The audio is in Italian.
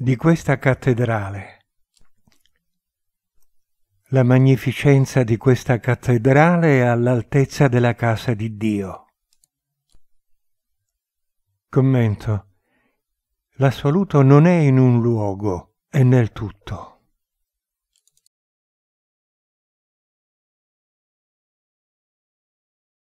di questa cattedrale. La magnificenza di questa cattedrale è all'altezza della casa di Dio. Commento. L'assoluto non è in un luogo, è nel tutto.